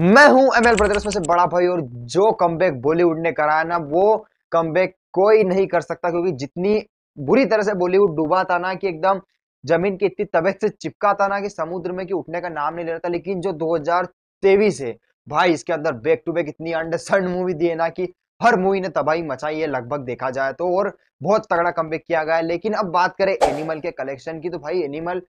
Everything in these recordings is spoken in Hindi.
मैं हूं एमएल ब्रदर्स में से बड़ा भाई और जो कम बॉलीवुड ने कराया ना वो कम कोई नहीं कर सकता क्योंकि जितनी बुरी तरह से बॉलीवुड डूबा था ना कि एकदम जमीन की इतनी तबियत से चिपका था ना कि समुद्र में कि उठने का नाम नहीं ले रहा था लेकिन जो दो है भाई इसके अंदर बैक टू बैक इतनी अंडरसर्ड मूवी दी है ना कि हर मूवी ने तबाही मचाई है लगभग देखा जाए तो और बहुत तगड़ा कमबैक किया गया है लेकिन अब बात करें एनिमल के कलेक्शन की तो भाई एनिमल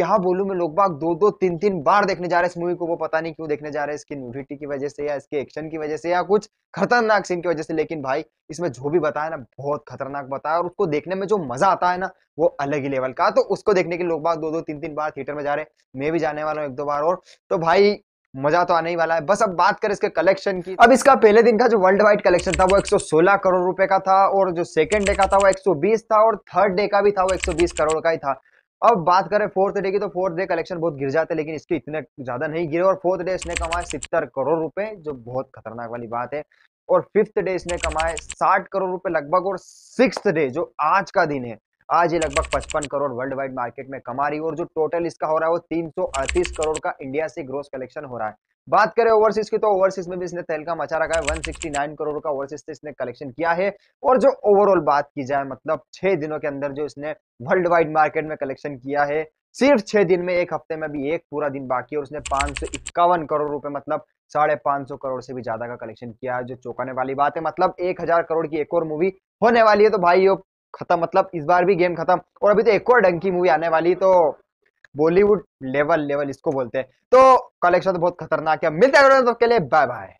क्या बोलू मैं लोग बाग दो दो तीन तीन बार देखने जा रहे हैं इस मूवी को वो पता नहीं क्यों देखने जा रहे हैं इसकी न्यूडिटी की वजह से या इसके एक्शन की वजह से या कुछ खतरनाक सीन की वजह से लेकिन भाई इसमें जो भी बताया ना बहुत खतरनाक बताया और उसको देखने में जो मजा आता है ना वो अलग ही लेवल का तो उसको देखने के लोग बाग दो दो तीन तीन बार थिएटर में जा रहे हैं मैं भी जाने वाला हूँ एक दो बार और तो भाई मजा तो आने ही वाला है बस अब बात करें इसके कलेक्शन की अब इसका पहले दिन का जो वर्ल्ड वाइड कलेक्शन था वो 116 करोड़ रुपए का था और जो सेकंड डे का था वो 120 था और थर्ड डे का भी था वो 120 करोड़ का ही था अब बात करें फोर्थ डे की तो फोर्थ डे कलेक्शन बहुत गिर जाते हैं लेकिन इसके इतने ज्यादा नहीं गिरे और फोर्थ डे इसने कमाए सितर करोड़ रुपए जो बहुत खतरनाक वाली बात है और फिफ्थ डे इसने कमाए साठ करोड़ रुपए लगभग और सिक्स डे जो आज का दिन है आज ये लगभग 55 करोड़ वर्ल्ड वाइड मार्केट में कमा रही है और जो टोटल इसका हो रहा है वो तीन करोड़ का इंडिया से ग्रोस कलेक्शन हो रहा है बात करें ओवरसीज की तो ओवरसीज में भी इसने तहलका मचा रखा है 169 करोड़ का ओवरसीज से इसने कलेक्शन किया है और जो ओवरऑल बात की जाए मतलब छह दिनों के अंदर जो इसने वर्ल्ड वाइड मार्केट में कलेक्शन किया है सिर्फ छह दिन में एक हफ्ते में भी एक पूरा दिन बाकी और उसने पांच सौ इक्यावन करोड़ रुपए मतलब साढ़े पांच सौ करोड़ से भी ज्यादा का कलेक्शन किया है जो चौंकाने वाली बात है मतलब एक हजार करोड़ की एक और मूवी होने वाली है तो भाई खत्म मतलब इस बार भी गेम खत्म और अभी तो एक और डंकी मूवी आने वाली तो बॉलीवुड लेवल लेवल इसको बोलते हैं तो कलेक्शन तो बहुत खतरनाक है मिलते हैं तो के लिए बाय बाय